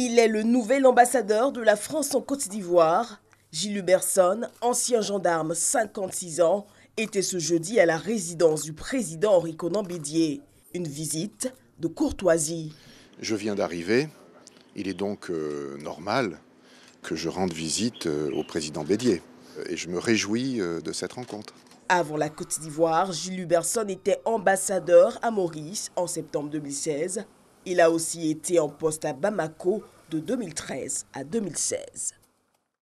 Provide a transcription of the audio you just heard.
Il est le nouvel ambassadeur de la France en Côte d'Ivoire. Gilles Huberson, ancien gendarme 56 ans, était ce jeudi à la résidence du président Henri Conan Bédier. Une visite de courtoisie. Je viens d'arriver. Il est donc euh, normal que je rende visite euh, au président Bédier. Et je me réjouis euh, de cette rencontre. Avant la Côte d'Ivoire, Gilles Huberson était ambassadeur à Maurice en septembre 2016 il a aussi été en poste à Bamako de 2013 à 2016.